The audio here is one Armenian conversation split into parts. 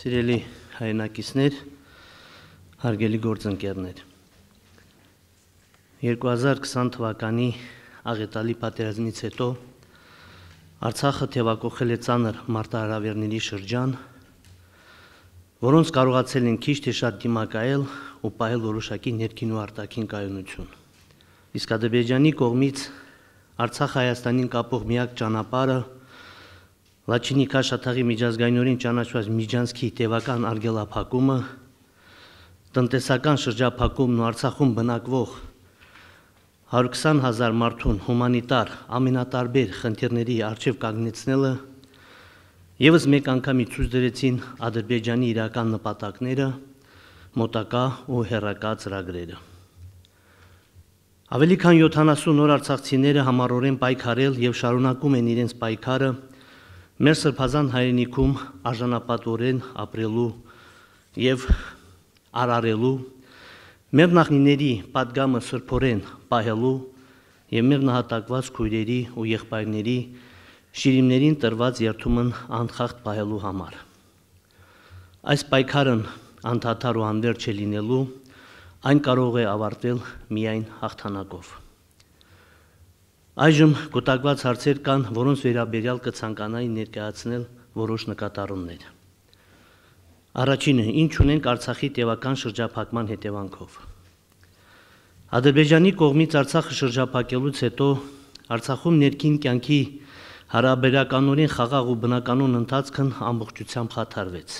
Սիրելի հայրենակիցներ, հարգելի գործընկերներ։ 2020 թվականի աղետալի պատերազմից հետո Արցախը թևակողել է ցաներ մարտահրավերների շրջան, որոնց կարողացել են քիչ թե շատ դիմակայել ու պահել որոշակի ներքին ու արտաքին կայունություն։ Իսկ Ադրբեջանի կողմից Արցախ Հայաստանին կապող միակ ճանապարհը Լաչինիկա շաթաղի միջազգայինորեն ճանաչված Միջանցքի տևական արգելափակումը, տնտեսական շրջափակումն ու Արցախում բնակվող 120.000 մարդուն հումանիտար ամենատարբեր խնդիրների արժև կանգնեցնելը եւս մեկ անգամի ցույց դրեցին Ադրբեջանի իրական նպատակները, մոտակա ու հերակա ծրագրերը։ Ավելի քան 70 նոր արցախցիները համառորեն պայքարել եւ շարունակում են իրենց պայքարը Մեր սրբազան հայրենիքում արժանապատորեն ապրելու եւ արարելու մեր նախնիների падգամը սրբորեն պահելու եւ մեր նահատակված քույրերի ու եղբայրների շիրիմներին տրված երթումն անխախտ պահելու համար։ Այս պայքարն անդադար ու անվերջ է լինելու, այն կարող է ավարտվել միայն հաղթանակով։ Այժմ կուտակված հարցեր կան, որոնց վերաբերյալ կցանկանայի ներկայացնել որոշ նկատառումներ։ Առաջինը՝ ինչ ունենք Արցախի տևական շրջափակման հետևանքով։ Ադրբեջանի կողմից Արցախը շրջափակելուց հետո Արցախում ներքին կյանքի հարաբերականորեն խաղաղ ու բնականոն ընթացքն ամբողջությամբ խաթարվեց։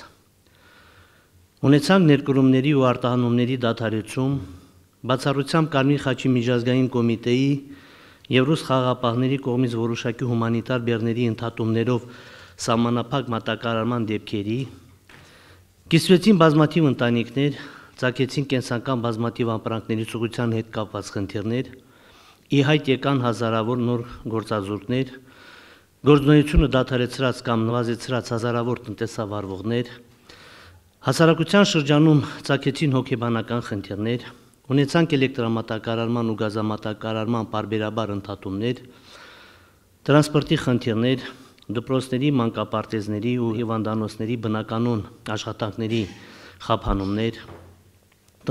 Ունեցան ներկրումների ու արտահանումների դադարեցում, բացառությամբ Կարմիր խաչի միջազգային կոմիտեի եւ ռուս խաղապահների կողմից որոշակի հումանիտար բեռների ընդհատումներով սահմանափակ մատակարարման դեպքերի կիսվեցին բազմաթիվ ընտանիքներ, ցակեցին կենսական բազմաթիվ ապրանքների ցուցության հետ կապված խնդիրներ, ի հայտ եկան հազարավոր նոր գործազուրկներ, Գործնությունը դադարեցրած կամ նվազեցրած հազարավոր տնտեսավարողներ, հասարակության շրջանում ցակեցին հոգեբանական խնդիրներ, Ունեցանք էլեկտրամատակարարման ու գազամատակարարման բարբերաբար ընդհատումներ, տրանսպորտի խնդիրներ, դպրոցների, մանկապարտեզների ու հիվանդանոցների բնականոն աշխատանքների խափանումներ։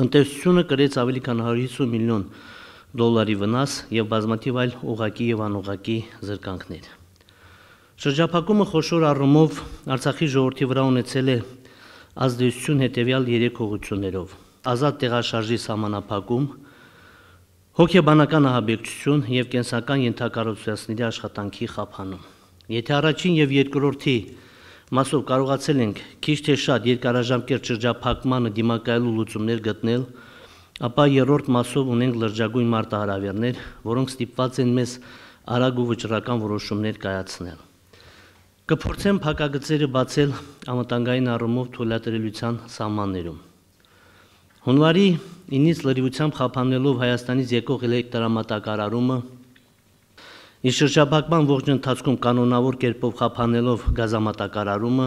Տնտեսությունը կրեց ավելի քան 150 միլիոն դոլարի վնաս եւ բազմաթիվ այլ ուղակի եւ անուղակի զրկանքներ։ Շրջափակումը խոշոր առումով Արցախի ժողովրդի վրա ունեցել է ազդեցություն հետեւյալ երեք ուղություններով ազատ տեղաշարժի սահմանափակում, հոգեբանական ահաբեկչություն եւ կենսական ենթակառուցվածքների աշխատանքի խափանում։ Եթե առաջին եւ երկրորդի մասով կարողացել ենք քիչ թե շատ երկարաժամկետ շրջափակմանը դիմակայելու լուծումներ գտնել, ապա երրորդ մասով ունենք լրջագույն մարտահրավերներ, որոնք ստիպված են մեզ արագ ու վճռական որոշումներ կայացնել։ Կփորձեմ փակագծերը բացել ամտանգային առումով թույլատրելիության սահմաններում։ Հունվարի 9-ից լրիվությամբ խափանելով Հայաստանից եկող էլեկտրամատակարարումը, իր շրջափակման ողջ ընթացքում կանոնավոր կերպով խափանելով գազամատակարարումը,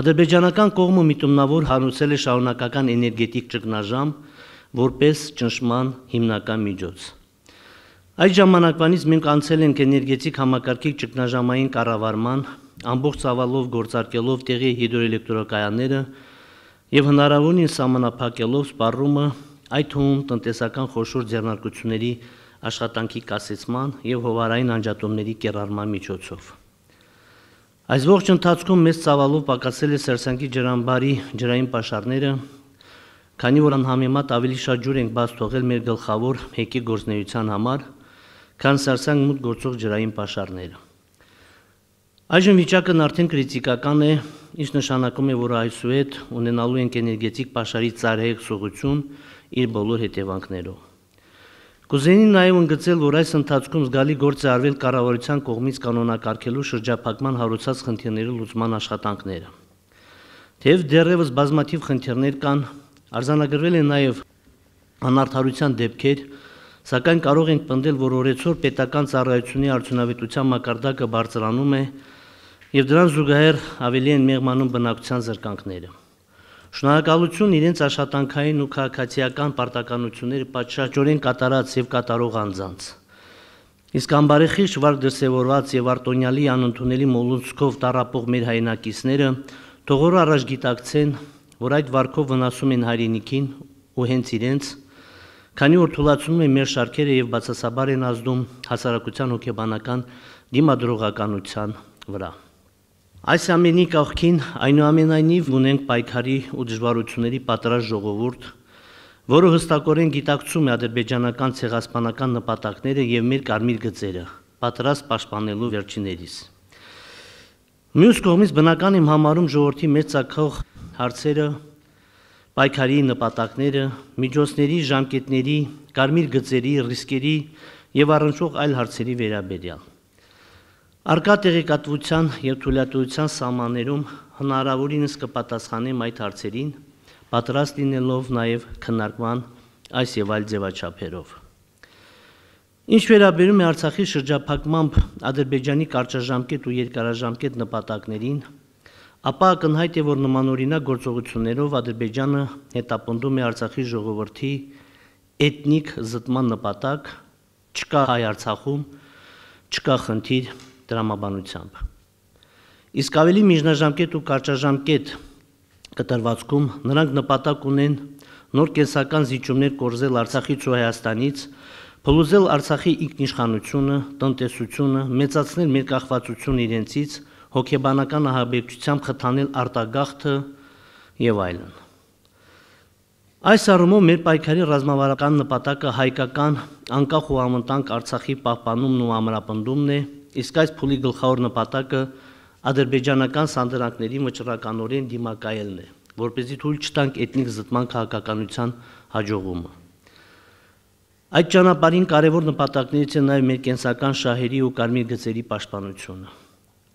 ադրբեջանական կողմը միտումնավոր հանուցել է շարունակական էներգետիկ ճգնաժամ որպես ճնշման հիմնական միջոց։ Այդ ժամանակվանից մենք անցել ենք էներգետիկ համակարգի ճգնաժամային կառավարման, ամբողջ ցավալով գործարկելով տեղի հիդրոէլեկտրակայանները, եւ հնարավորին սահմանափակելով սպառումը այդ հում տնտեսական խոշոր ձեռնարկությունների աշխատանքի կասեցման եւ հովարային անջատումների կերարման միջոցով։ Այս ողջ ընթացքում մեծ ցավալով պակասել է Սերսանկի ջրամբարի ջրային պաշարները, քանի որ անհամեմատ ավելի շատ ջուր ենք բաց թողել մեր գլխավոր հեկի գործնեության համար, քան Սերսանկ մուտ գործող ջրային պաշարները։ Այժմ վիճակն արդեն քրիտիկական է, ինչ նշանակում է, որ այսուհետ ունենալու ենք էներգետիկ պաշարի ծարհեկ սողություն իր բոլոր հետևանքներով։ Կուզենի նաև ընդգծել, որ այս ընթացքում զգալի գործ է արվել կառավարության կողմից կանոնակարգելու շրջափակման հարուցած խնդիրների լուծման աշխատանքները։ Թեև դեռևս բազմաթիվ խնդիրներ կան, արձանագրվել են նաև անարդարության դեպքեր, սակայն կարող ենք պնդել, որ օրեցօր պետական ծառայությունի արդյունավետության մակարդակը բարձրանում է, եւ դրան զուգահեռ ավելի են մեղմանում բնակության զրկանքները։ Շնորհակալություն իրենց աշխատանքային ու քաղաքացիական պարտականությունները պատշաճորեն կատարած եւ կատարող անձանց։ Իսկ ամբարեխիչ վարկ դրսևորված եւ արտոնյալի անընդունելի մոլուցքով տարապող մեր հայնակիցները թողոր առաջ գիտակցեն, որ այդ վարկով վնասում են հայրենիքին ու հենց իրենց Քանի որ թուլացնում են մեր շարքերը եւ բացասաբար են ազդում հասարակության հոգեբանական դիմադրողականության վրա։ Այս ամենի կողքին այնուամենայնիվ ունենք պայքարի ու դժվարությունների պատրաստ ժողովուրդ, որը հստակորեն գիտակցում է ադրբեջանական ցեղասպանական նպատակները եւ մեր կարմիր գծերը, պատրաստ պաշտպանելու վերջիներից։ Մյուս կողմից բնական եմ համարում ժողովրդի մեծակող հարցերը, պայքարի նպատակները, միջոցների, ժամկետների, կարմիր գծերի, ռիսկերի եւ առնչող այլ հարցերի վերաբերյալ։ Արկա տեղեկատվության եւ թույլատվության սահմաններում հնարավորինս կպատասխանեմ այդ հարցերին, պատրաստ լինելով նաեւ քննարկման այս եւ այլ ձևաչափերով։ Ինչ վերաբերում է Արցախի շրջափակմամբ Ադրբեջանի կարճաժամկետ ու երկարաժամկետ նպատակներին, ապա ակնհայտ է, որ նմանօրինակ գործողություններով Ադրբեջանը հետապնդում է Արցախի ժողովրդի էթնիկ զտման նպատակ, չկա հայ Արցախում, չկա խնդիր տրամաբանությամբ։ Իսկ ավելի միջնաժամկետ ու կարճաժամկետ կտրվածքում նրանք նպատակ ունեն նոր կենսական զիջումներ կորզել Արցախից ու Հայաստանից, փլուզել Արցախի ինքնիշխանությունը, տնտեսությունը, մեծացնել մեր կախվածությունը իրենցից, հոգեբանական ահաբեկչությամբ խթանել արտագաղթը եւ այլն։ Այս առումով մեր պայքարի ռազմավարական նպատակը հայկական անկախ ու ամենտանք Արցախի պահպանումն ու ամրապնդումն է, իսկ այս փուլի գլխավոր նպատակը ադրբեջանական սանդրանքների վճռականորեն դիմակայելն է, որպեսզի թույլ չտանք էթնիկ զտման քաղաքականության հաջողումը։ Այդ ճանապարհին կարևոր նպատակներից է նաև մեր կենսական շահերի ու կարմիր գծերի պաշտպանությունը։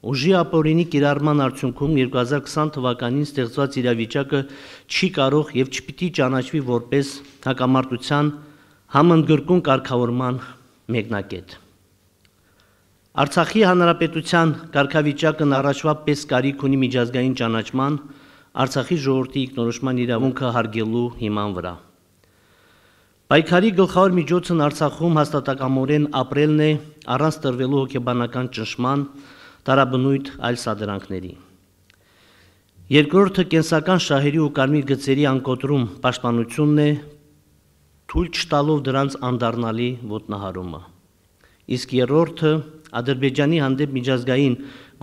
Ուժի ապօրինի կիրառման արդյունքում 2020 թվականին ստեղծված իրավիճակը չի կարող եւ չպիտի ճանաչվի որպես հակամարտության համընդգրկուն կարգավորման մեկնակետ։ Արցախի հանրապետության ղարքավիճակն առաջվա պես կարիք ունի միջազգային ճանաչման, Արցախի ժողովրդի ինքնորոշման իրավունքը հարգելու հիման վրա։ Պայքարի գլխավոր միջոցն Արցախում հաստատակամորեն ապրելն է առանց տրվելու հոգեբանական ճնշման, տարաբնույթ այլ սադրանքների։ Երկրորդը կենսական շահերի ու կարմիր գծերի անկոտրում պաշտպանությունն է, թույլ չտալով դրանց անդառնալի ոտնահարումը։ Իսկ երրորդը Ադրբեջանի հանդեպ միջազգային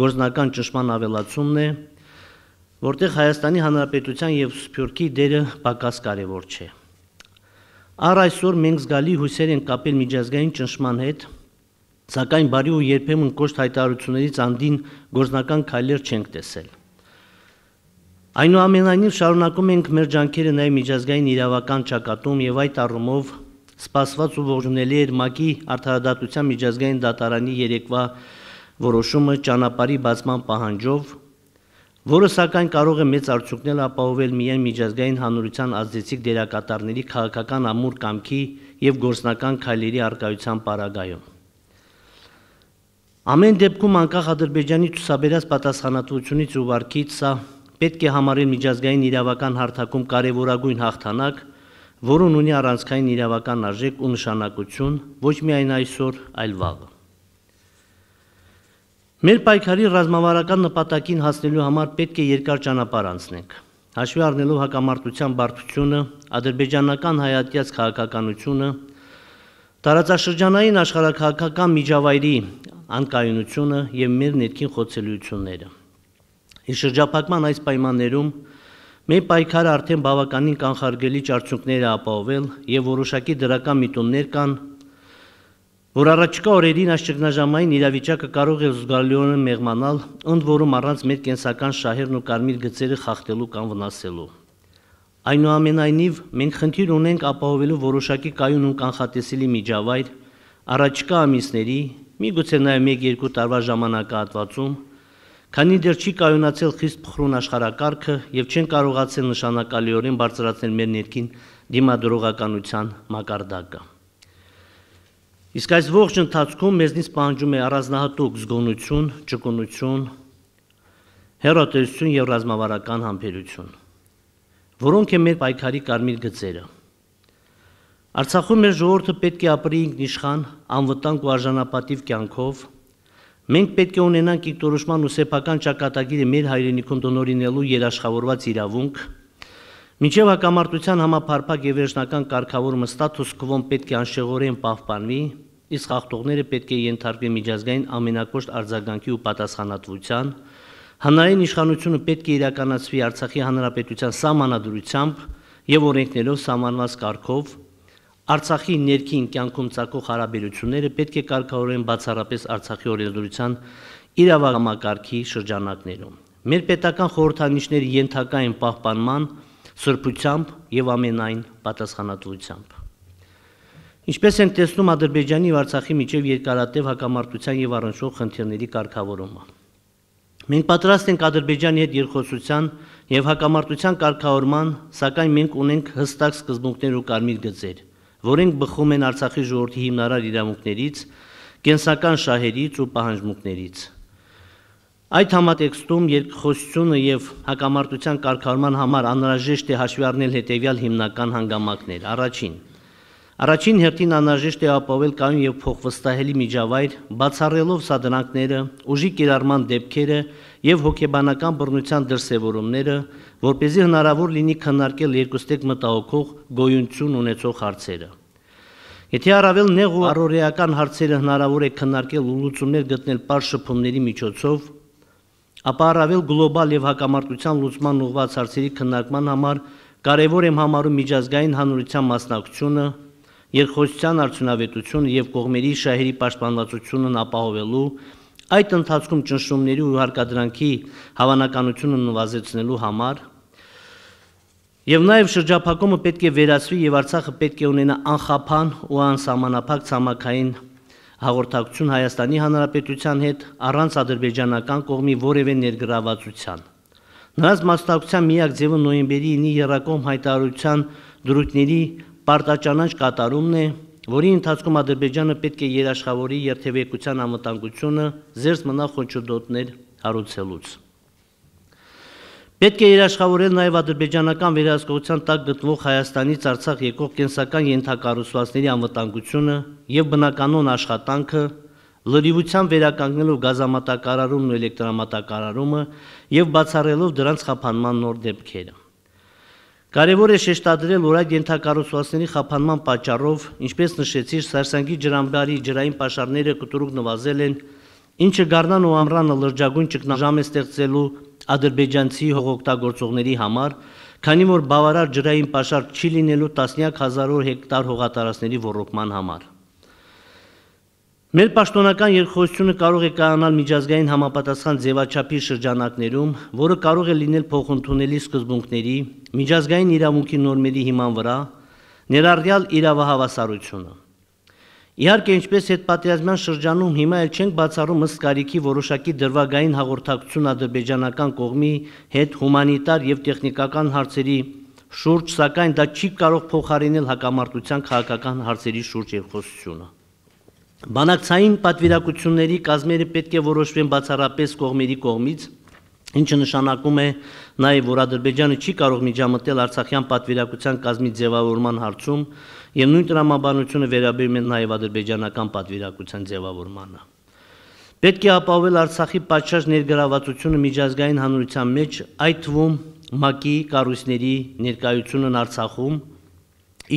գործնական ճնշման ավելացումն է, որտեղ Հայաստանի Հանրապետության եւ Սփյուռքի դերը պակաս կարեւոր չէ։ Առ այսօր մենք զգալի հույսեր են կապել միջազգային ճնշման հետ, սակայն բարի ու երբեմն կոշտ հայտարարություններից անդին գործնական քայլեր չենք տեսել։ Այնուամենայնիվ շարունակում ենք մեր ջանքերը նաեւ միջազգային իրավական ճակատում եւ այդ առումով սպասված ու ողջունելի էր ՄԱԿ-ի արդարադատության միջազգային դատարանի երեկվա որոշումը ճանապարհի բացման պահանջով, որը սակայն կարող է մեծ արդյունքներ ապահովել միայն միջազգային հանրության ազդեցիկ դերակատարների քաղաքական ամուր կամքի եւ գործնական քայլերի արկայության պարագայում։ Ամեն դեպքում անկախ Ադրբեջանի ցուսաբերած պատասխանատվությունից ու վարկից սա պետք է համարել միջազգային իրավական հարթակում կարևորագույն հաղթանակ, որն ունի առանցքային իրավական արժեք ու նշանակություն ոչ միայն այսօր, այլ վաղը։ Մեր պայքարի ռազմավարական նպատակին հասնելու համար պետք է երկար ճանապարհ անցնենք։ Հաշվի առնելով հակամարտության բարդությունը, ադրբեջանական հայատյաց քաղաքականությունը, տարածաշրջանային աշխարհակահաղական միջավայրի անկայունությունը եւ մեր ներքին խոցելիությունները։ Իր շրջափակման այս պայմաններում Մեր պայքարը արդեն բավականին կանխարգելի ճարճունքներ է ապահովել եւ որոշակի դրական միտումներ կան, որ առաջկա օրերին աշխնաժամային իրավիճակը կարող է զգալիորեն մեղմանալ, ընդ որում առանց մեր կենսական շահերն ու կարմիր գծերը խախտելու կամ վնասելու։ Այնուամենայնիվ մենք խնդիր ունենք ապահովելու որոշակի կայուն ու կանխատեսելի միջավայր առաջկա ամիսների, միգուցե նաեւ 1-2 տարվա ժամանակահատվածում, Քանի դեռ չի կայունացել խիստ փխրուն աշխարակարգը եւ չեն կարողացել նշանակալիորեն բարձրացնել մեր ներքին դիմադրողականության մակարդակը։ Իսկ այս ողջ ընթացքում մեզնից պահանջում է առանձնահատուկ զգոնություն, ճկունություն, հերատեսություն եւ ռազմավարական համբերություն, որոնք են մեր պայքարի կարմիր գծերը։ Արցախում մեր ժողովուրդը պետք է ապրի ինքնիշխան, անվտանգ ու արժանապատիվ կյանքով, Մենք պետք է ունենանք ինքնորոշման ու սեփական ճակատագիրը մեր հայրենիքում դոնորինելու երաշխավորված իրավունք, Մինչև հակամարտության համապարփակ եւ վերջնական կարգավորումը ստատուս կվոն պետք է անշեղորեն պահպանվի, իսկ հաղթողները պետք է ենթարկվեն միջազգային ամենակոշտ արձագանքի ու պատասխանատվության, հանրային իշխանությունը պետք է իրականացվի Արցախի հանրապետության սահմանադրությամբ եւ օրենքներով սահմանված կարգով, Արցախի ներքին կյանքում ցակող հարաբերությունները պետք է կարգավորեն բացառապես Արցախի օրենսդրության իրավագամակարգի շրջանակներում։ Մեր պետական խորհրդանիշների ենթակայեն պահպանման սրբությամբ եւ ամենայն պատասխանատվությամբ։ Ինչպես են տեսնում Ադրբեջանի եւ Արցախի միջև երկարատև հակամարտության եւ առնչող խնդիրների կարգավորումը։ Մենք պատրաստ ենք Ադրբեջանի հետ երկխոսության եւ հակամարտության կարգավորման, սակայն մենք ունենք հստակ սկզբունքներ ու կարմիր գծեր որոնք բխում են Արցախի ժողովրդի հիմնարար իրավունքներից, կենսական շահերից ու պահանջմունքներից։ Այդ համատեքստում երկխոսությունը եւ հակամարտության կարգավորման համար անհրաժեշտ է հաշվի առնել հետեւյալ հիմնական հանգամանքներ։ Առաջին՝ Առաջին հերթին անհրաժեշտ է ապավել կայուն եւ փոխվստահելի միջավայր, բացառելով սադրանքները, ուժի կիրառման դեպքերը եւ հոգեբանական բռնության դրսեւորումները, որ เป զի հնարավոր լինի քննարկել երկուստեք մտահոգող գոյություն ունեցող հարցերը։ Եթե առավել նեղ ու առօրեական հարցերը հնարավոր է քննարկել ու լուծումներ գտնել པար շփումների միջոցով, ապա առավել գլոբալ եւ հակամարտության լուծման ուղղված հարցերի քննարկման համար կարևոր եմ համարում միջազգային հանրության մասնակցությունը երկխոսության արդյունավետությունը եւ կողմերի շահերի պաշտպանվածությունն ապահովելու այդ ընթացքում ճնշումների ու հարկադրանքի հավանականությունը նվազեցնելու համար Եվ նաև շրջափակումը պետք է վերացվի եւ Արցախը պետք է ունենա անխափան ու անսահմանափակ ցամաքային հաղորդակցություն Հայաստանի Հանրապետության հետ առանց ադրբեջանական կողմի որևէ ներգրավվածության։ Նրանց մասնակցության միակ ձևը նոյեմբերի 9-ի երրակողմ հայտարարության դրույթների պարտաճանաչ կատարումն է, որի ընթացքում Ադրբեջանը պետք է երաշխավորի երթևեկության ամտանգությունը զերծ մնա խոչընդոտներ հարուցելուց։ Պետք է երաշխավորել նաև ադրբեջանական վերահսկողության տակ գտնվող Հայաստանից Արցախ եկող կենսական ենթակառուցվածքների անվտանգությունը եւ բնականոն աշխատանքը, լրիվության վերականգնելով գազամատակարարումն ու էլեկտրամատակարարումը եւ բացառելով դրանց խափանման նոր դեպքերը։ Կարևոր է շեշտադրել, որ այդ ենթակառուցվածքների խափանման պատճառով, ինչպես նշեցի, Սարսանգի ջրամբարի ջրային պաշարները կտրուկ նվազել են, ինչը Գառնան ու Ամրանը լրջագույն ճգնաժամ է ստեղծելու ադրբեջանցի հողօգտագործողների համար, քանի որ բավարար ջրային պաշար չի լինելու տասնյակ հազարավոր հեկտար հողատարածքների ոռոգման համար։ Մեր պաշտոնական երկխոսությունը կարող է կայանալ միջազգային համապատասխան ձևաչափի շրջանակներում, որը կարող է լինել փոխընդունելի սկզբունքների, միջազգային իրավունքի նորմերի հիման վրա, ներառյալ իրավահավասարությունը։ Իհարկե, ինչպես այդ պատերազմյան շրջանում հիմա էլ չենք բացառում ըստ կարիքի որոշակի դրվագային հաղորդակցություն ադրբեջանական կողմի հետ հումանիտար եւ տեխնիկական հարցերի շուրջ, սակայն դա չի կարող փոխարինել հակամարտության քաղաքական հարցերի շուրջ երկխոսությունը։ Բանակցային պատվիրակությունների կազմերը պետք է որոշվեն բացառապես կողմերի կողմից, ինչը նշանակում է նաև, որ Ադրբեջանը չի կարող միջամտել Արցախյան պատվիրակության կազմի ձևավորման հարցում եւ նույն տրամաբանությունը վերաբերում է նաև ադրբեջանական պատվիրակության ձևավորմանը։ Պետք է ապահովել Արցախի պատշաճ ներգրավվածությունը միջազգային հանրության մեջ, այդ թվում ՄԱԿ-ի կառույցների ներկայությունն Արցախում,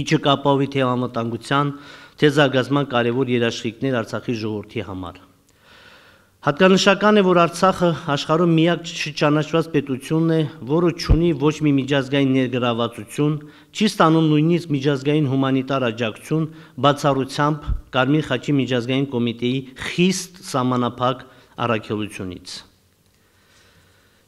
ինչը կապահովի թե անվտանգության, թե զարգացման կարևոր երաշխիքներ Արցախի ժողովրդի համար։ Հատկանշական է, որ Արցախը աշխարհում միակ չճանաչված պետությունն է, որը չունի ոչ մի միջազգային ներգրավվածություն, չի ստանում նույնիսկ միջազգային հումանիտար աջակցություն, բացառությամբ Կարմիր խաչի միջազգային կոմիտեի խիստ սահմանափակ առաքելությունից։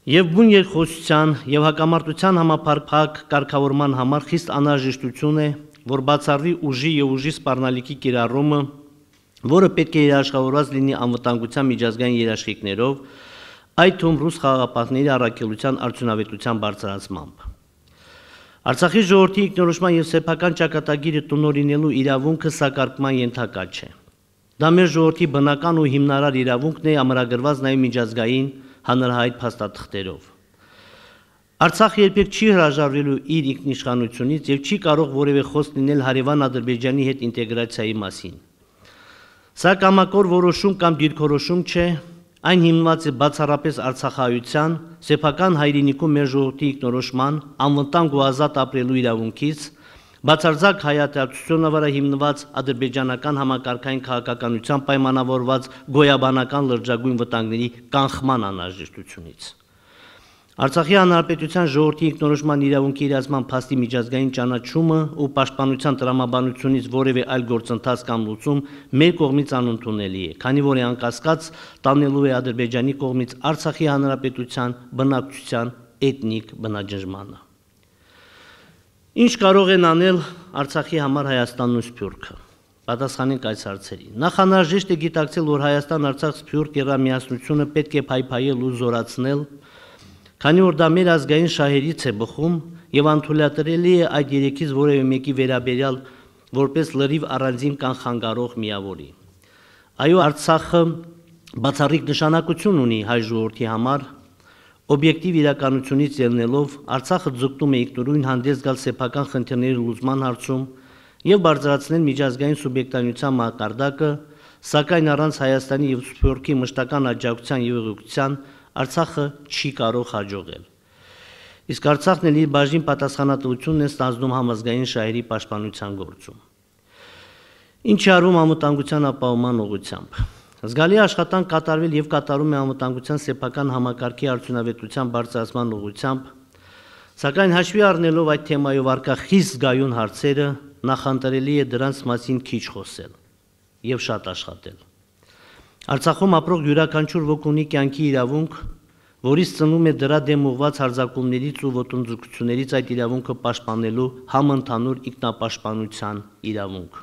Եվ բուն երկխոսության եւ հակամարտության համապարփակ կարգավորման համար խիստ անհրաժեշտություն է որ բացառի ուժի եւ ուժի սպառնալիքի կիրառումը, որը պետք է երաշխավորված լինի անվտանգության միջազգային երաշխիքներով, այդ թվում ռուս խաղապահների առաքելության արդյունավետության բարձրացմամբ։ Արցախի ժողովրդի ինքնորոշման եւ սեփական ճակատագիրը տնորինելու իրավունքը սակարկման ենթակա չէ։ Դա մեր ժողովրդի բնական ու հիմնարար իրավունքն է ամրագրված նաեւ միջազգային հանրահայտ փաստաթղթերով։ Արցախը երբեք չի հրաժարվելու իր ինքնիշխանությունից եւ չի կարող որևէ խոսք լինել հարևան Ադրբեջանի հետ ինտեգրացիայի մասին։ Սա կամակոր որոշում կամ դիրքորոշում չէ, այն հիմնված է բացառապես Արցախայության, սեփական հայրենիքում մեր ժողովրդի ինքնորոշման, անվտանգ ու ազատ ապրելու իրավունքից, Բացարձակ հայատյացությունը վրա հիմնված ադրբեջանական համակարգային քաղաքականության պայմանավորված գոյաբանական լրջագույն վտանգների կանխման անհրաժեշտությունից։ Արցախի հանրապետության ժողովրդի ինքնորոշման իրավունքի իրացման փաստի միջազգային ճանաչումը ու պաշտպանության տրամաբանությունից որևէ այլ գործընթաց կամ լուծում մեր կողմից անընդունելի է, քանի որ է անկասկած տանելու է Ադրբեջանի կողմից Արցախի հանրապետության բնակչության էթնիկ բնաջնջմանը։ Ինչ կարող են անել Արցախի համար Հայաստանն ու Սփյուռքը պատասխանենք այս հարցերի։ Նախ անհրաժեշտ է գիտակցել, որ Հայաստան-Արցախ Սփյուռք երամիասնությունը պետք է փայփայել ու զորացնել, Քանի որ դա մեր ազգային շահերից է բխում եւ անթույլատրելի է այդ երեքից որևէ մեկի վերաբերյալ որպես լրիվ առանձին կանխանգարող միավորի։ Այո, Արցախը բացառիկ նշանակություն ունի հայ ժողովրդի համար։ Օբյեկտիվ իրականությունից ելնելով Արցախը ձգտում է ինքնուրույն հանդես գալ սեփական խնդիրների լուծման հարցում եւ բարձրացնել միջազգային սուբյեկտանության մակարդակը, սակայն առանց Հայաստանի եւ Սփյուռքի մշտական աջակցության եւ ուղղության Արցախը չի կարող հաջողել։ Իսկ Արցախն էլ իր բաժին պատասխանատվությունն է ստանձնում համազգային շահերի պաշտպանության գործում։ Ինչ արում ամտանգության ապահովման ուղղությամբ։ Զգալի աշխատանք կատարվել եւ կատարում է ամտանգության սեփական համակարգի արդյունավետության բարձրացման ուղղությամբ, սակայն հաշվի առնելով այդ թեմայով արկա խիստ զգայուն հարցերը, նախանտրելի է դրանց մասին քիչ խոսել եւ շատ աշխատել։ Արցախում ապրող յուրաքանչյուր ոք ունի կյանքի իրավունք, որից ծնում է դրա դեմ ուղված հարձակումներից ու ոտնձգություններից այդ իրավունքը պաշտպանելու համընդհանուր ինքնապաշտպանության իրավունք։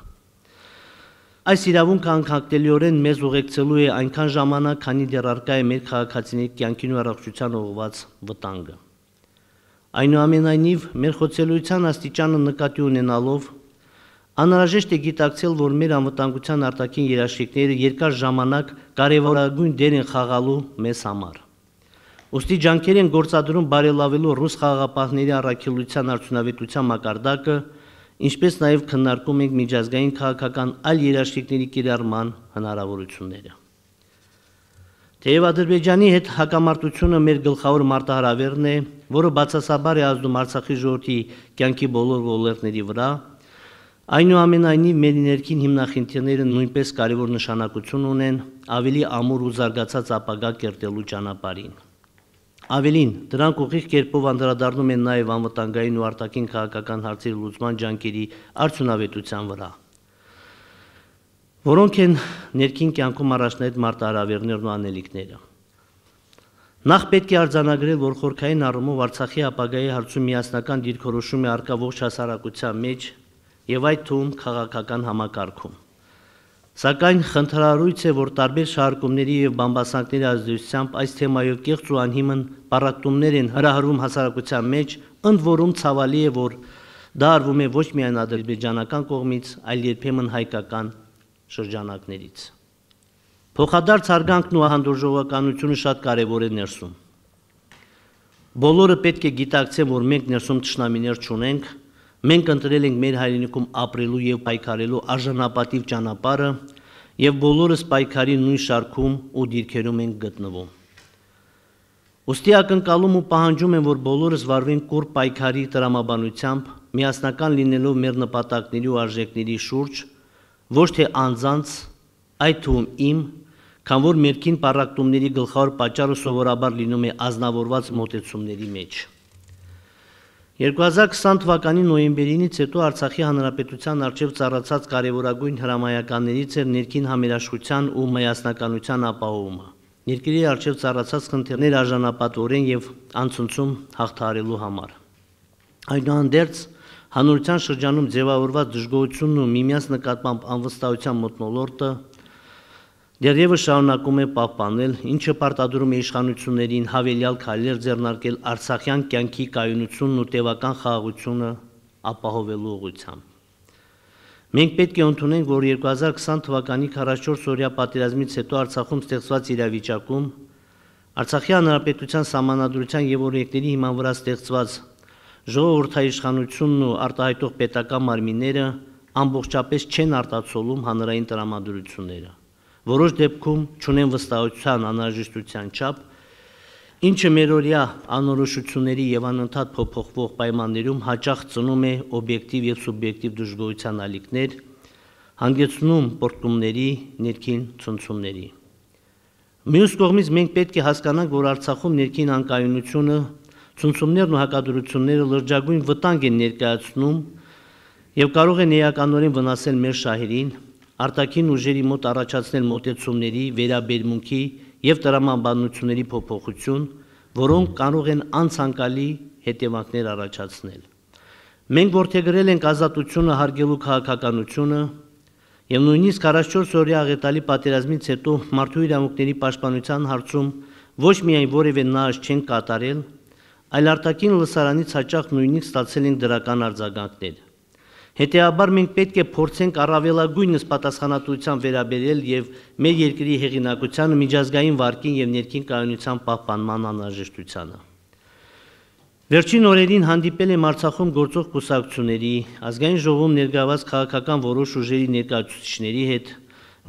Այս իրավունքը անքակտելիորեն մեզ ուղեկցելու է այնքան ժամանակ, քանի դեռ արկա է մեր քաղաքացիների կյանքին ու առողջության ուղղված վտանգը։ Այնուամենայնիվ, մեր խոցելիության աստիճանը նկատի ունենալով Անհրաժեշտ է գիտակցել, որ մեր անվտանգության արտաքին երաշխիքները երկար ժամանակ կարևորագույն դեր են խաղալու մեզ համար։ Ոստի ջանքեր են գործադրում բարելավելու ռուս խաղաղապահների առաքելության արդյունավետության մակարդակը, ինչպես նաև քննարկում ենք միջազգային քաղաքական այլ երաշխիքների կիրառման հնարավորությունները։ Թեև Ադրբեջանի հետ հակամարտությունը մեր գլխավոր մարտահրավերն է, որը բացասաբար է ազդում Արցախի ժողովրդի կյանքի բոլոր ոլորտների վրա, Այնուամենայնիվ մեր ներքին հիմնախնդիրները նույնպես կարևոր նշանակություն ունեն ավելի ամուր ու զարգացած ապագա կերտելու ճանապարհին։ Ավելին, դրանք ուղիղ կերպով անդրադառնում են նաև անվտանգային ու արտաքին քաղաքական հարցերի լուծման ջանքերի արդյունավետության վրա, որոնք են ներքին կյանքում առաջնահերթ մարտահրավերներն ու անելիքները։ Նախ պետք է արձանագրել, որ խորքային առումով Արցախի ապագայի հարցում միասնական դիրքորոշումը արկա ողջ հասարակության մեջ եւ այդ թվում քաղաքական համակարգում։ Սակայն խնդրարույց է, որ տարբեր շարքումների եւ բամբասանքների ազդեցությամբ այս թեմայով կեղծ ու անհիմն պարակտումներ են հրահրվում հասարակության մեջ, ընդ որում ցավալի է, որ դա արվում է ոչ միայն ադրբեջանական կողմից, այլ երբեմն հայկական շրջանակներից։ Փոխադարձ հարգանքն ու հանդուրժողականությունը շատ կարևոր է ներսում։ Բոլորը պետք է գիտակցեն, որ մենք ներսում ճշնամիներ չունենք, Մենք ընտրել ենք մեր հայրենիքում ապրելու եւ պայքարելու արժանապատիվ ճանապարհը եւ բոլորս պայքարի նույն շարքում ու դիրքերում ենք գտնվում։ Ոստի ակնկալում ու պահանջում եմ, որ բոլորս վարվեն կոր պայքարի տրամաբանությամբ, միասնական լինելով մեր նպատակների ու արժեքների շուրջ, ոչ թե անձանց, այդ թվում իմ, քան որ մերքին պարակտումների գլխավոր պատճառը սովորաբար լինում է ազնավորված մոտեցումների մեջ։ 2020 թվականի նոյեմբերինից հետո Արցախի Հանրապետության արչև ծառացած կարևորագույն հրամայականներից էր ներքին համերաշխության ու միասնականության ապահովումը։ Երկրի արչև ծառացած խնդիրներ արժանապատվորեն եւ անցնցում հաղթարելու համար։ Այնուհանդերձ հանրության շրջանում ձևավորված դժգոհությունն ու միմյանց նկատմամբ անվստահության մտնոլորտը Դերևս շարունակում է պահպանել, ինչը պարտադրում է իշխանություններին հավելյալ քայլեր ձեռնարկել Արցախյան կյանքի կայունությունն ու տևական խաղաղությունը ապահովելու ուղղությամբ։ Մենք պետք է ընդունենք, որ 2020 թվականի 44 օրյա պատերազմից հետո Արցախում ստեղծված իրավիճակում Արցախի հանրապետության համանadrության եւ օրենքների հիման վրա ստեղծված ժողովրդային իշխանությունն ու արտահայտող պետական մարմինները ամբողջապես չեն արտացոլում հանրային տրամադրությունները որոշ դեպքում չունեն վստահության անհրաժեշտության չափ, ինչը մերօրյա անորոշությունների եւ անընդհատ փոփոխվող պայմաններում հաճախ ծնում է օբյեկտիվ եւ սուբյեկտիվ դժգոհության ալիքներ, հանգեցնում պորտկումների, ներքին ցնցումների։ Մյուս կողմից մենք պետք է հասկանանք, որ Արցախում ներքին անկայունությունը, ցնցումներն ու հակադրությունները լրջագույն վտանգ են ներկայացնում եւ կարող է ներականորեն վնասել մեր շահերին, արտաքին ուժերի մոտ առաջացնել մոտեցումների, վերաբերմունքի եւ դրամաբանությունների փոփոխություն, որոնք կարող են անցանկալի հետևանքներ առաջացնել։ Մենք ողջերել ենք ազատությունը հարգելու քաղաքականությունը եւ նույնիսկ 44 օրյա աղետալի պատերազմից հետո մարդու իրավունքների պաշտպանության հարցում ոչ միայն որևէ նահանջ չեն կատարել, այլ արտաքին լսարանից հաճախ նույնիսկ ստացել են դրական արձագանքներ։ Հետեաբար մենք պետք է փորձենք առավելագույնս պատասխանատվության վերաբերել եւ մեր երկրի հեղինակությանը, միջազգային վարկին եւ ներքին կայունության պահպանման անհրաժեշտությանը։ Վերջին օրերին հանդիպել եմ Արցախում գործող կուսակցությունների, ազգային ժողովում ներկայացված քաղաքական որոշ ուժերի ներկայացուցիչների հետ,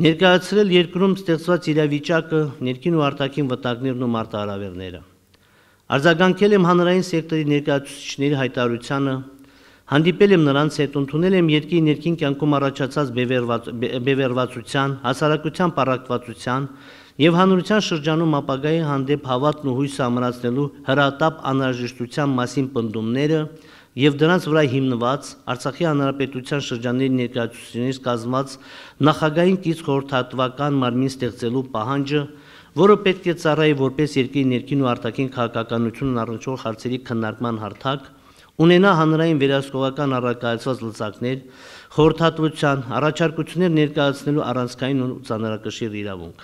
ներկայացրել երկրում ստեղծված իրավիճակը, ներքին ու արտաքին վտանգներն ու մարտահրավերները։ Արձագանքել եմ հանրային սեկտորի ներկայացուցիչների հայտարարությանը, Հանդիպել եմ նրանց հետ, ընդունել եմ երկրի ներքին կյանքում առաջացած բևերվածության, հասարակության պարակվածության եւ հանրության շրջանում ապագայի հանդեպ հավատն ու հույսը ամրացնելու հրատապ անհրաժեշտության մասին պնդումները եւ դրանց վրա հիմնված Արցախի հանրապետության շրջանների ներկայացուցիչներից կազմված նախագահային կից խորհրդատվական մարմին ստեղծելու պահանջը որը պետք է ծառայի որպես երկրի ներքին ու արտաքին քաղաքականությունն առնչող հարցերի քննարկման հարթակ, ունենա հանրային վերահսկողական առակայացված լծակներ, խորհրդատվության, առաջարկություններ ներկայացնելու առանցքային ու ցանրակշիռ իրավունք։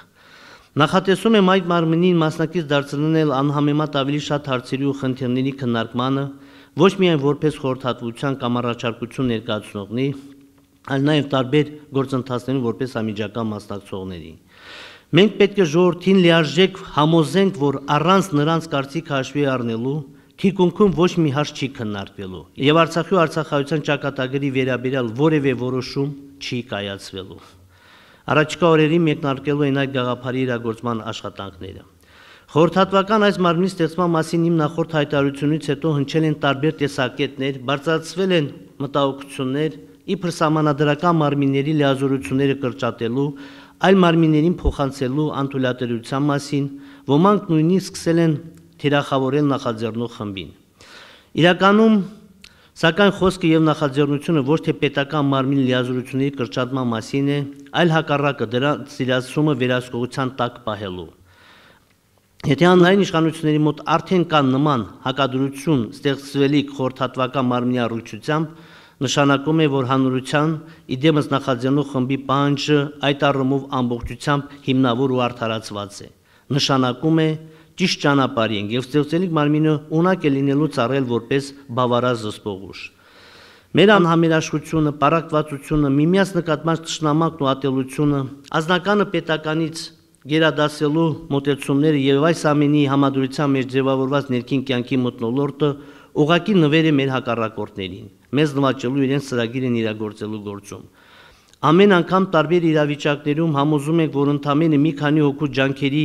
Նախատեսում եմ այդ մարմնին մասնակից դարձնել անհամեմատ ավելի շատ հարցերի ու խնդիրների քննարկմանը, ոչ միայն որպես խորհրդատվության կամ առաջարկություն ներկայացնողի, այլ նաև տարբեր գործընթացներին որպես ամիջական մասնակցողների։ Մենք պետք է ժողովրդին լիարժեք համոզենք, որ առանց նրանց կարծիք հաշվի առնելու Թիկունքում ոչ մի հարց չի քննարկվելու եւ Արցախի ու Արցախայության ճակատագրի վերաբերյալ որևէ որոշում չի կայացվելու։ Առաջիկա օրերին մեկնարկելու են այդ գաղափարի իրագործման աշխատանքները։ Խորհրդատվական այս մարմնի ստեղծման մասին իմ նախորդ հայտարարությունից հետո հնչել են տարբեր տեսակետներ, բարձրացվել են մտահոգություններ, իբր համանadrական մարմինների լիազորությունները կրճատելու, այլ մարմիներին փոխանցելու անտուլատերության մասին, ոմանք նույնիսկ սկսել են թիրախավորել նախաձեռնող խմբին։ Իրականում սակայն խոսքը եւ նախաձեռնությունը ոչ թե պետական մարմին լիազորությունների կրճատման մասին է, այլ հակառակը դրա սիրացումը վերահսկողության տակ պահելու։ Եթե անհայն իշխանությունների մոտ արդեն կան նման հակադրություն ստեղծվելիք խորհրդատվական մարմնի առողջությամբ, նշանակում է, որ հանրության իդեմս նախաձեռնող խմբի պահանջը այդ առումով ամբողջությամբ հիմնավոր ու արդարացված է։ Նշանակում է, որ ճիշտ ճանապարհի ենք եւ ստեղծելիք մարմինը ունակ է լինելու ծառել որպես բավարար զսպող ուժ։ Մեր անհամերաշխությունը, պարակվածությունը, միմյանց նկատմամբ ճշնամակն ու ատելությունը, ազնականը պետականից գերադասելու մոտեցումները եւ այս ամենի համադրության մեջ ձևավորված ներքին կյանքի մտնոլորտը ուղակի նվեր է մեր հակառակորդներին, մեզ նվաճելու իրենց ծրագիրն իրագործելու գործում։ Ամեն անգամ տարբեր իրավիճակներում համոզում ենք, որ ընդամենը մի քանի հոգու ջանքերի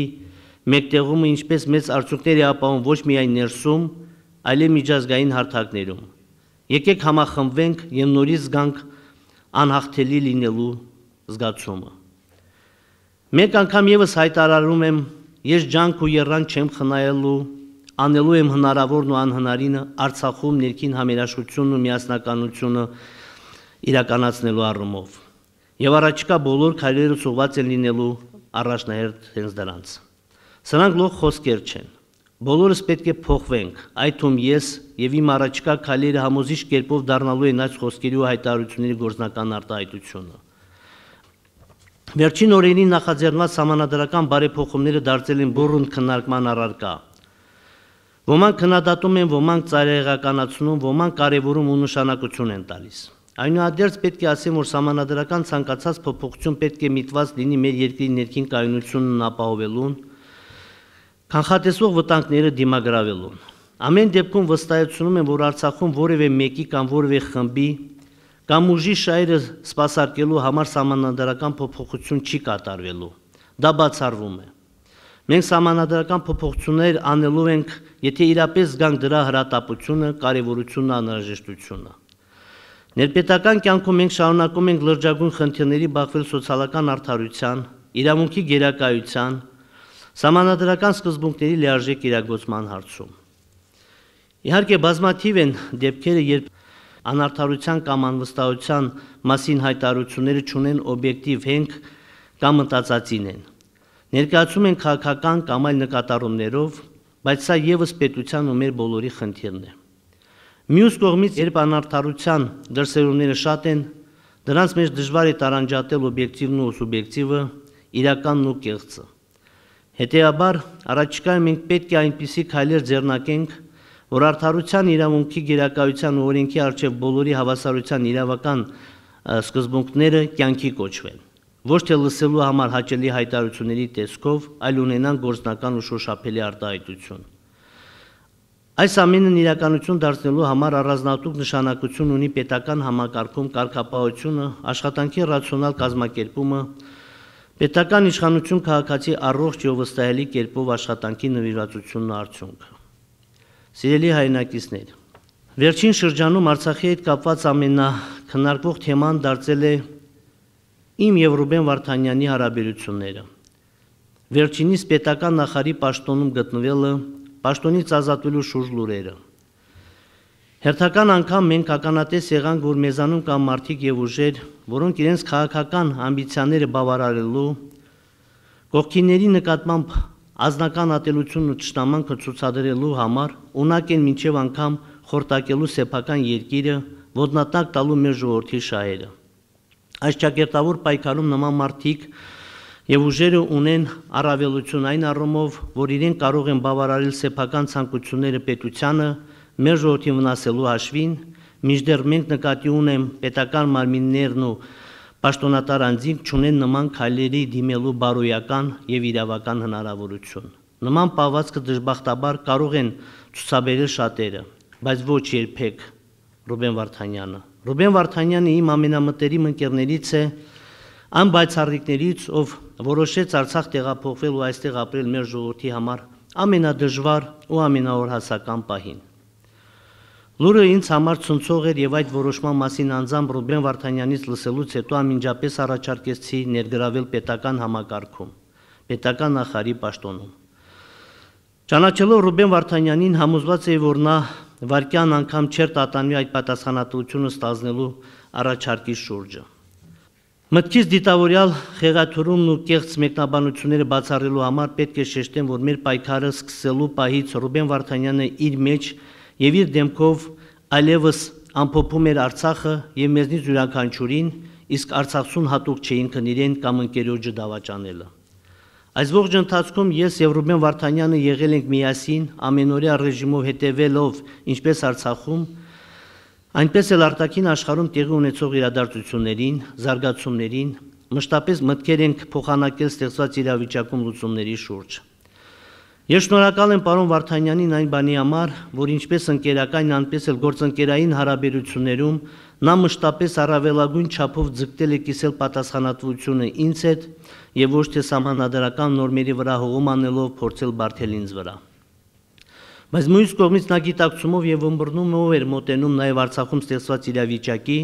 մեկտեղումը ինչպես մեծ արդյունքներ է ապահովում ոչ միայն ներսում, այլև միջազգային հարթակներում։ Եկեք համախմբվենք եւ նորից զգանք անհաղթելի լինելու զգացումը։ Մեկ անգամ եւս հայտարարում եմ, ես ջանք ու երրանք չեմ խնայելու, անելու եմ հնարավորն ու անհնարինը Արցախում ներքին համերաշխությունն ու միասնականությունը իրականացնելու առումով։ Եվ առաջիկա բոլոր քայլերը ծուված են լինելու առաջնահերթ հենց դրանց։ Սրանք լող խոսքեր չեն։ Բոլորս պետք է փոխվենք։ Այդում ես եւ իմ առաջկա քալերը համոզիչ կերպով դառնալու են այս խոսքերի ու հայտարարությունների գործնական արտահայտությունը։ Վերջին օրերին նախաձեռնված համանadrական բարեփոխումները դարձել են բուրըն քննարկման առարկա։ Ոմանք քննադատում են, ոմանք ծայրահեղականացնում, ոմանք կարևորում ու նշանակություն են տալիս։ Այնուհանդերձ պետք է ասեմ, որ համանadrական ցանկացած փոփոխություն պետք է միտված լինի մեր երկրի ներքին կայունությունն ապահովելուն, կանխատեսող վտանգները դիմագրավելու։ Ամեն դեպքում վստահեցնում եմ, որ Արցախում որևէ մեկի կամ որևէ խմբի կամ ուժի շահերը սпасարկելու համար համանդրական փոփոխություն չի կատարվելու։ Դա բացառվում է։ Մենք համանդրական փոփոխություններ անելու ենք, եթե իրապես զգանք դրա հրատապությունը, կարևորությունն անհրաժեշտությունը։ Ներպետական կյանքում մենք շարունակում ենք լրջագույն խնդիրների բախվել սոցիալական արդարության, իրավունքի գերակայության, Սամանադրական սկզբունքների լիարժեք իրագործման հարցում։ Իհարկե բազմաթիվ են դեպքերը, երբ անարդարության կամ անվստահության մասին հայտարությունները չունեն օբյեկտիվ հենք կամ մտածածին են։ Ներկայացում են քաղաքական կամ այլ նկատառումներով, բայց սա եւս պետության ու մեր բոլորի խնդիրն է։ Մյուս կողմից, երբ անարդարության դրսևորումները շատ են, դրանց մեջ դժվար է տարանջատել օբյեկտիվն ու սուբյեկտիվը, իրականն ու կեղծը։ Հետեաբար առաջիկայում մենք պետք է այնպիսի քայլեր ձեռնակենք, որ արդարության իրավունքի գերակայության ու օրենքի արժեվ բոլորի հավասարության իրավական սկզբունքները կյանքի կոչվեն։ Ոչ թե լսելու համար հաճելի հայտարարությունների տեսքով, այլ ունենան գործնական ու շոշափելի արտահայտություն։ Այս ամենն իրականություն դարձնելու համար առանձնատուկ նշանակություն ունի պետական համակարգում կարգապահությունը, աշխատանքի ռացիոնալ կազմակերպումը, Պետական իշխանություն քաղաքացի առողջ եւ վստահելի կերպով աշխատանքի նվիրվածությունն արդյունքը։ Սիրելի հայրենակիցներ, վերջին շրջանում Արցախի հետ կապված ամենաքննարկվող թեման դարձել է իմ եւ Ռուբեն Վարդանյանի հարաբերությունները։ Վերջինիս պետական նախարարի պաշտոնում գտնվելը, պաշտոնից ազատվելու շուրջ լուրերը Հերթական անգամ մենք ականատես եղանք, որ մեզանում կան մարդիկ եւ ուժեր, որոնք իրենց քաղաքական ամբիցիաները բավարարելու կողքիների նկատմամբ ազնական ատելությունն ու ճշտամանքը ցուցադրելու համար ունակ են մինչև անգամ խորտակելու սեփական երկիրը, ոտնատակ տալու մեր ժողովրդի շահերը։ Այս ճակերտավոր պայքարում նման մարդիկ եւ ուժերը ունեն առավելություն այն առումով, որ իրեն կարող են բավարարել սեփական ցանկությունները պետությանը, մեր ժողովրդի վնասելու հաշվին, մինչդեռ մենք նկատի ունեմ պետական մարմիններն ու պաշտոնատար անձինք չունեն նման քայլերի դիմելու բարոյական եւ իրավական հնարավորություն։ Նման պահվածքը դժբախտաբար կարող են ցուցաբերել շատերը, բայց ոչ երբեք Ռուբեն Վարդանյանը։ Ռուբեն Վարդանյանը իմ ամենամտերիմ ընկերներից է, այն բայցարիկներից, ով որոշեց Արցախ տեղափոխվել ու այստեղ ապրել մեր ժողովրդի համար ամենադժվար ու ամենաօրհասական պահին։ Լուրը ինձ համար ցնցող էր եւ այդ որոշման մասին անձամբ Ռուբեն Վարդանյանից լսելուց հետո ամինջապես առաջարկեցի ներգրավել պետական համակարգում, պետական նախարարի պաշտոնում։ Ճանաչելով Ռուբեն Վարդանյանին համոզված էի, որ նա վարքյան անգամ չեր տատանվի այդ պատասխանատվությունը ստանձնելու առաջարկի շուրջը։ Մտքից դիտավորյալ խեղաթյուրումն ու կեղծ մեկնաբանությունները բացառելու համար պետք է շեշտեմ, որ մեր պայքարը սկսելու պահից Ռուբեն Վարդանյանը իր մեջ եւ իր դեմքով այլևս ամփոփում էր Արցախը եւ մեզնից յուրաքանչյուրին, իսկ արցախցուն հատուկ չէին քնիրեն կամ ընկերոջը դավաճանելը։ Այս ողջ ընթացքում ես եւ Ռուբեն Վարդանյանը եղել ենք միասին ամենօրյա ռեժիմով հետևելով, ինչպես Արցախում, այնպես էլ արտաքին աշխարհում տեղի ունեցող իրադարձություններին, զարգացումներին, մշտապես մտքեր ենք փոխանակել ստեղծված իրավիճակում լուծումների շուրջ։ Ես շնորհակալ եմ պարոն Վարդանյանին այն բանի համար, որ ինչպես ընկերական, այնպես էլ գործընկերային հարաբերություններում նա մշտապես առավելագույն չափով ձգտել է կիսել պատասխանատվությունը ինձ հետ եւ ոչ թե համանadrական նորմերի վրա հողում անելով փորձել բարթել ինձ վրա։ Բայց մյուս կողմից նա գիտակցումով եւ ըմբռնումով էր մտնում նաեւ Արցախում ստեղծված իրավիճակի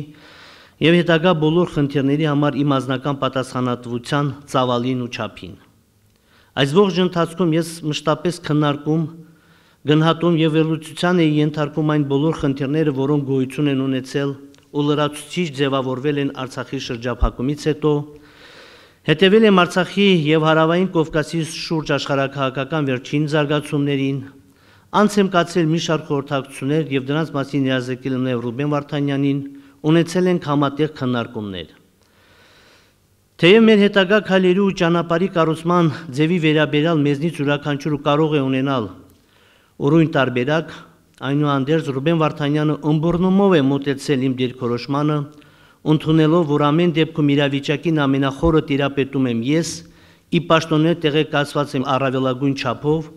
եւ հետագա բոլոր խնդիրների համար իմ անձնական պատասխանատվության ծավալին ու չափին։ Այս ողջ ընթացքում ես մշտապես քննարկում, գնահատում եւ վերլուծության եի ենթարկում այն բոլոր խնդիրները, որոնք գոյություն են ունեցել ու լրացուցիչ ձևավորվել են Արցախի շրջափակումից հետո։ Հետևել եմ Արցախի եւ Հարավային Կովկասի շուրջ աշխարհակահաղական վերջին զարգացումներին։ Անց եմ կացել մի շարք խորհրդակցություններ եւ դրանց մասին նիազեկել եմ Ռուբեն Վարդանյանին, ունեցել ենք համատեղ քննարկումներ։ Թեև մեր հետագա քայլերի ու ճանապարհի կառուցման ձևի վերաբերյալ մեզնից յուրաքանչյուրը կարող է ունենալ ուրույն տարբերակ, այնուհանդերձ Ռուբեն Վարդանյանը ըմբռնումով է մտեցել իմ դերքորոշմանը, ընդունելով, որ ամեն դեպքում իրավիճակին ամենախորը տիրապետում եմ ես, ի պաշտոնե տեղեկացված եմ առավելագույն չափով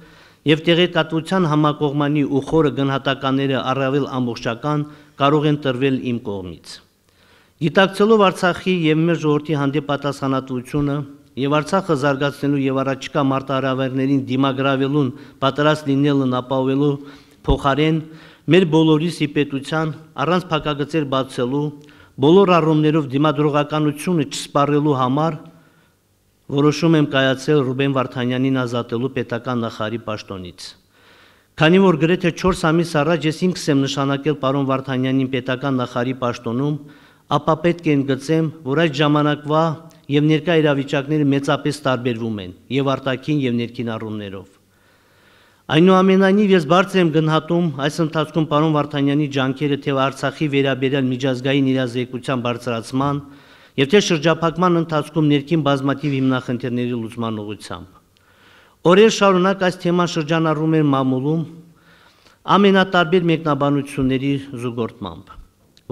եւ տեղեկատվության համակողմանի ու խորը գնահատականները առավել ամբողջական կարող են տրվել իմ կողմից։ Գիտակցելով Արցախի եւ մեր ժողովրդի հանդեպատասխանատվությունը եւ Արցախը զարգացնելու եւ առաջիկա մարտահրավերներին դիմագրավելուն պատրաստ լինելն ապահովելու փոխարեն մեր բոլորիս իպետության առանց փակագծեր բացելու բոլոր առումներով դիմադրողականությունը չսպառելու համար որոշում եմ կայացել Ռուբեն Վարդանյանին ազատելու պետական նախարարի պաշտոնից։ Քանի որ գրեթե 4 ամիս առաջ ես ինքս եմ նշանակել պարոն Վարդանյանին պետական նախարարի պաշտոնում, ապա պետք է ընդգծեմ, որ այդ ժամանակվա եւ ներկա իրավիճակները մեծապես տարբերվում են եւ արտաքին եւ ներքին առումներով։ Այնուամենայնիվ ես բարձր եմ գնահատում այս ընթացքում պարոն Վարդանյանի ջանքերը թե Արցախի վերաբերյալ միջազգային իրազեկության բարձրացման եւ թե շրջափակման ընթացքում ներքին բազմաթիվ հիմնախնդիրների լուծման ուղղությամբ։ Օրեր շարունակ այս թեման շրջանառում էր մամուլում ամենատարբեր մեկնաբանությունների զուգորդմամբ։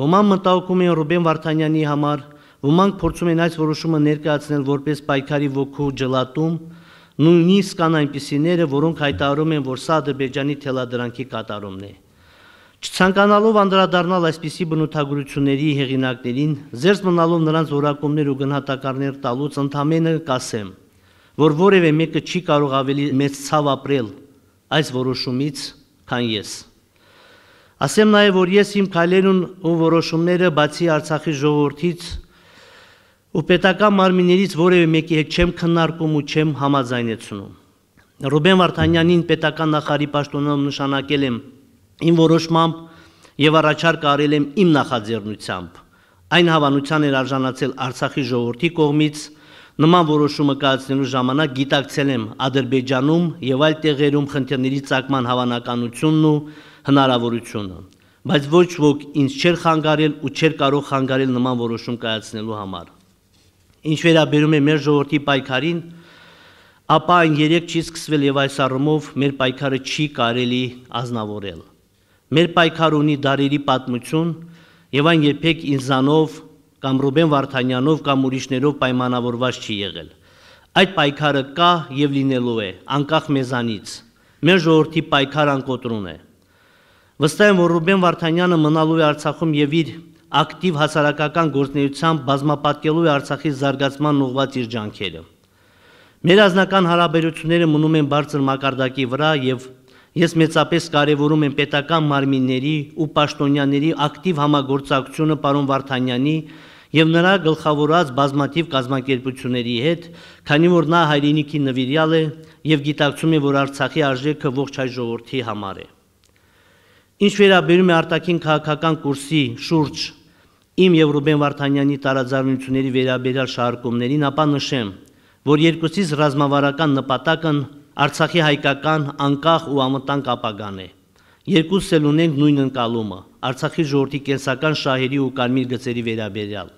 Ոմանք մտահոգում են Ռուբեն Վարդանյանի համար, ոմանք փորձում են այս որոշումը ներկայացնել որպես պայքարի ոգու ջլատում, նույնիսկ կան այնպիսիները, որոնք հայտարարում են, որ սա Ադրբեջանի թելադրանքի կատարումն է։ Չցանկանալով անդրադառնալ այսպիսի բնութագրությունների հեղինակներին, ձերս մնալով նրանց որակումներ ու գնահատականներ տալուց ընդամենը կասեմ, որ որևէ մեկը չի կարող ավելի մեծ ցավ ապրել այս որոշումից, քան ես։ Ասեմ նաև, որ ես իմ քայլերուն ու որոշումները բացի Արցախի ժողովրդից ու պետական մարմիններից որևէ մեկի հետ չեմ քննարկում ու չեմ համաձայնեցնում։ Ռուբեն Վարդանյանին պետական նախարարի պաշտոնով նշանակել եմ իմ որոշմամբ եւ առաջարկ արել եմ իմ նախաձեռնությամբ։ Այն հավանության էր արժանացել Արցախի ժողովրդի կողմից նման որոշումը կայացնելու ժամանակ գիտակցել եմ Ադրբեջանում եւ այլ տեղերում խնդիրների ցակման հավանականությունն ու հնարավորությունը, բայց ոչ ոք ինձ չէր խանգարել ու չէր կարող խանգարել նման որոշում կայացնելու համար։ Ինչ վերաբերում է մեր ժողովրդի պայքարին, ապա այն երեք չի սկսվել եւ այս առումով մեր պայքարը չի կարելի ազնավորել։ Մեր պայքարը ունի դարերի պատմություն եւ այն երբեք ինձանով կամ Ռուբեն Վարդանյանով կամ ուրիշներով պայմանավորված չի եղել։ Այդ պայքարը կա եւ լինելու է, անկախ մեզանից։ Մեր ժողովրդի պայքար անկոտրուն է։ Վստահ եմ, որ Ռուբեն Վարդանյանը մնալու է Արցախում եւ իր ակտիվ հասարակական գործունեությամբ բազմապատկելու է Արցախի զարգացման ուղղված իր ջանքերը։ Մեր ազնական հարաբերությունները մնում են բարձր մակարդակի վրա եւ ես մեծապես կարևորում եմ պետական մարմինների ու պաշտոնյաների ակտիվ համագործակցությունը պարոն Վարդանյանի եւ նրա գլխավորած բազմաթիվ կազմակերպությունների հետ, քանի որ նա հայրենիքի նվիրյալ է եւ գիտակցում է, որ Արցախի արժեքը ողջ հայ ժողովրդի համար է։ Ինչ վերաբերում է արտաքին քաղաքական կուրսի շուրջ իմ եւ Ռուբեն Վարդանյանի տարաձայնությունների վերաբերյալ շարքումներին, ապա նշեմ, որ երկուսից ռազմավարական նպատակն Արցախի հայկական անկախ ու ամտանգ ապագան է։ Երկուսս էլ ունենք նույն ընկալումը՝ Արցախի ժողովրդի կենսական շահերի ու կարմիր գծերի վերաբերյալ։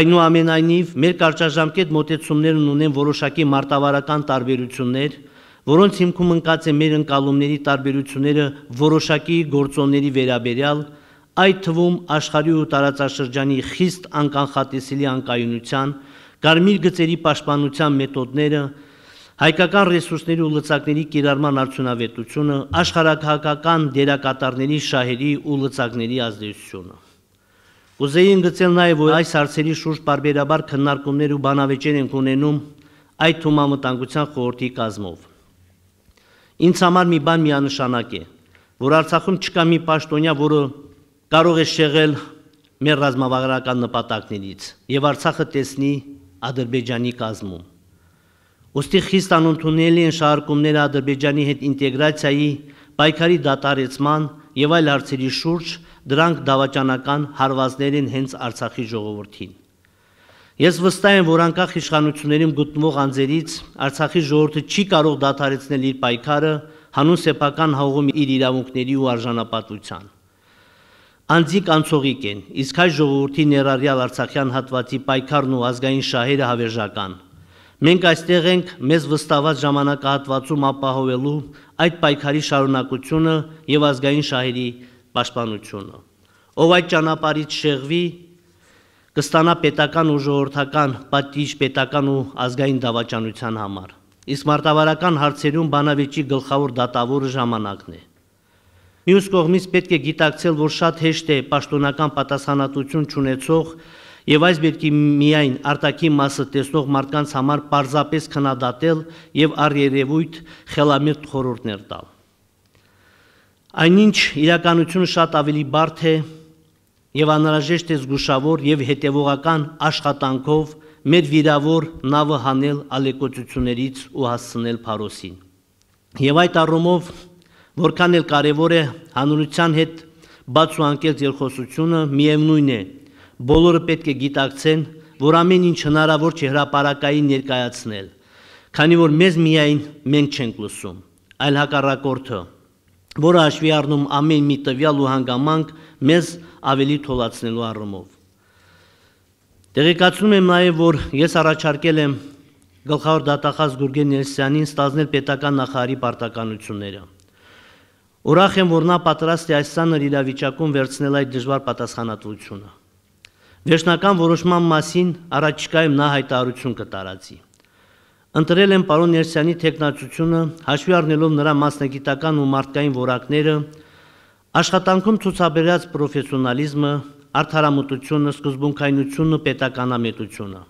Այնուամենայնիվ, մեր կարճաժամկետ մոտեցումներն ունեն որոշակի մարտավարական տարբերություններ, որոնց հիմքում ընկած է մեր ընկալումների տարբերությունները որոշակի գործոնների վերաբերյալ, այդ թվում աշխարհի ու տարածաշրջանի խիստ անկանխատեսելի անկայունության, կարմիր գծերի պաշտպանության մեթոդները, հայկական ռեսուրսների ու լծակների կիրառման արդյունավետությունը, աշխարհակահական դերակատարների շահերի ու լծակների ազդեցությունը։ Ուզեի ընդգծել նաև, որ այս հարցերի շուրջ բարբերաբար քննարկումներ ու բանավեճեր են ունենում այդ թվում ամտանգության խորհրդի կազմով։ Ինձ համար մի բան միանշանակ է, որ Արցախում չկա մի պաշտոնյա, որը կարող է շեղել մեր ռազմավարական նպատակներից եւ Արցախը տեսնի Ադրբեջանի կազմում։ Ոստի խիստ անընդունելի են շարքումները Ադրբեջանի հետ ինտեգրացիայի, պայքարի դատարեցման եւ այլ հարցերի շուրջ, դրանք դավաճանական հարվածներ են հենց Արցախի ժողովրդին։ Ես վստահ եմ, որ անկախ իշխանություններին գտնվող անձերից Արցախի ժողովուրդը չի կարող դադարեցնել իր պայքարը հանուն սեփական հողում իր իրավունքների ու արժանապատվության։ Անձիկ անցողիկ են, իսկ հայ ժողովրդի ներառյալ Արցախյան հատվածի պայքարն ու ազգային շահերը հավերժական։ Մենք այստեղ ենք մեզ վստահված ժամանակահատվածում ապահովելու այդ պայքարի շարունակությունը եւ ազգային շահերի պաշտպանությունը։ Ով այդ ճանապարհից շեղվի, կստանա պետական ու ժողովրդական պատիժ պետական ու ազգային դավաճանության համար։ Իսկ մարտավարական հարցերում Բանավեճի գլխավոր դատավորը ժամանակն է։ Մյուս կողմից պետք է գիտակցել, որ շատ հեշտ է պաշտոնական պատասխանատվություն չունեցող եւ այս պետք է միայն արտակի մասը տեսնող մարդկանց համար պարզապես քննադատել եւ առերևույթ խելամիտ խորհուրդներ տալ։ Այնինչ իրականությունը շատ ավելի բարդ է, եւ անհրաժեշտ է զգուշավոր եւ հետեւողական աշխատանքով մեր վիրավոր նավը հանել ալեկոծություններից ու հասցնել Փարոսին։ Եվ այդ առումով որքան էլ կարևոր է հանրության հետ բաց ու անկեղծ երկխոսությունը, միևնույն է, բոլորը պետք է գիտակցեն, որ ամեն ինչ հնարավոր չէ հրաապարակային ներկայացնել, քանի որ մեզ միայն մենք չենք լսում, այլ հակառակորդը որը հաշվի առնում ամեն մի տվյալ ու հանգամանք մեզ ավելի թոլացնելու առումով։ Տեղեկացնում եմ նաև, որ ես առաջարկել եմ գլխավոր դատախազ Գուրգեն Ներսյանին ստանձնել պետական նախարարի պարտականությունները։ Ուրախ եմ, որ նա պատրաստ է այս ցանր իրավիճակում վերցնել այդ դժվար պատասխանատվությունը։ Վերջնական որոշման մասին առաջիկայում նա հայտարարություն կտարածի։ կտ Ընտրել են պարոն Ներսյանի տեխնացությունը, հաշվի առնելով նրա մասնագիտական ու մարդկային որակները, աշխատանքում ցուցաբերած պրոֆեսիոնալիզմը, արդարամտությունը, սկզբունքայնությունը, պետականամետությունը։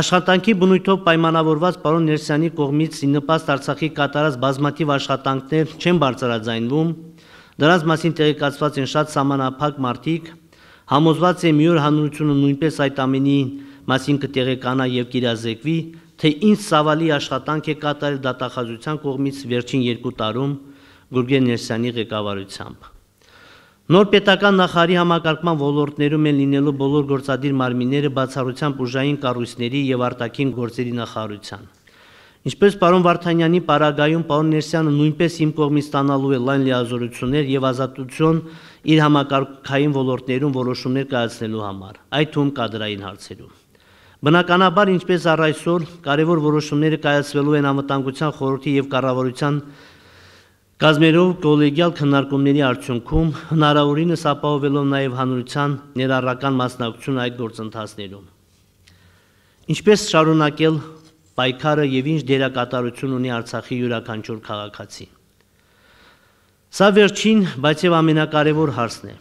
Աշխատանքի բնույթով պայմանավորված պարոն Ներսյանի կողմից նպաստ Արցախի կատարած բազմաթիվ աշխատանքներ չեն բարձրաձայնվում, դրանց մասին տեղեկացված են շատ համանապակ մարդիկ, համոզված եմ մի օր հանրությունը նույնպես այդ ամենի մասին կտեղեկանա եւ կիրազեկվի, թե ինչ սավալի աշխատանք է կատարել դատախազության կողմից վերջին երկու տարում Գուրգեն Ներսյանի ղեկավարությամբ։ Նոր պետական նախարարի համակարգման ոլորտներում են լինելու բոլոր գործադիր մարմինները բացառությամբ ուժային կառույցների եւ արտաքին գործերի նախարարության։ Ինչպես պարոն Վարդանյանի պարագայում պարոն Ներսյանը նույնպես իմ կողմից ստանալու է լայն լիազորություններ եւ ազատություն իր համակարգային ոլորտներում որոշումներ կայացնելու համար, այդ թվում կադրային հարցերում։ Բնականաբար, ինչպես առ այսօր, կարևոր որոշումները կայացվելու են անվտանգության խորհրդի եւ կառավարության Կազմերով գոլեգիալ քննարկումների արդյունքում հնարավորինս ապահովելով նաև հանրության ներառական մասնակցություն այդ գործընթացներում։ Ինչպես շարունակել պայքարը եւ ինչ դերակատարություն ունի Արցախի յուրաքանչյուր քաղաքացի։ Սա վերջին, բայց եւ ամենակարևոր հարցն է։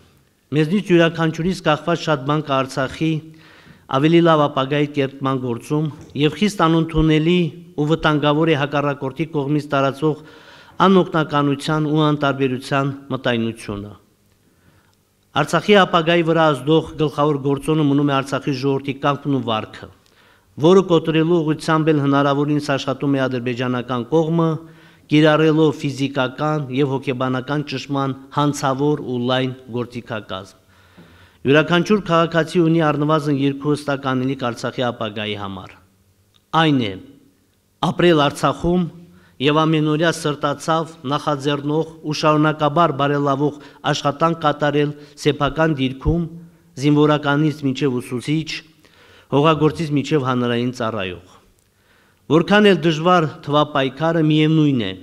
Մեզնից յուրաքանչյուրից կախված շատ բան կա Արցախի ավելի լավ ապագայի կերտման գործում եւ խիստ անընդունելի ու վտանգավոր է հակառակորդի կողմից տարածող անօգնականության ու անտարբերության մտայնությունը։ Արցախի ապագայի վրա ազդող գլխավոր գործոնը մնում է Արցախի ժողովրդի կամքն ու վարքը, որը կոտրելու ուղղությամբ էլ հնարավորինս աշխատում է ադրբեջանական կողմը, կիրառելով ֆիզիկական եւ հոգեբանական ճշմարան հանցավոր ու լայն գործիքակազմ։ Յուրաքանչյուր քաղաքացի ունի առնվազն երկու հստականելիք Արցախի ապագայի համար։ Այն է ապրել Արցախում եւ ամենօրյա սրտացավ նախաձեռնող ու շարունակաբար բարելավող աշխատանք կատարել սեփական դիրքում զինվորականից մինչև ուսուցիչ, հողագործից մինչև հանրային ծառայող։ Որքան էլ դժվար թվա պայքարը միևնույն է,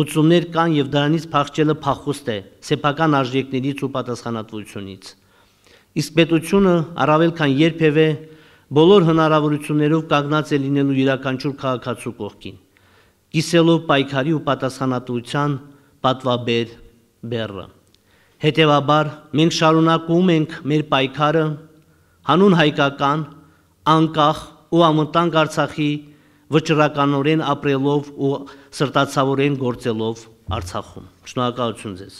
լուծումներ կան եւ դրանից փախչելը փախուստ է սեփական արժեքներից ու պատասխանատվությունից իսկ պետությունը առավել քան երբևէ բոլոր հնարավորություններով կանգնած է լինելու յուրաքանչյուր քաղաքացու կողքին, կիսելով պայքարի ու պատասխանատվության պատվաբեր բեռը։ Հետևաբար մենք շարունակում ենք մեր պայքարը հանուն հայկական, անկախ ու ամտանգ Արցախի վճռականորեն ապրելով ու սրտացավորեն գործելով Արցախում։ Շնորհակալություն ձեզ։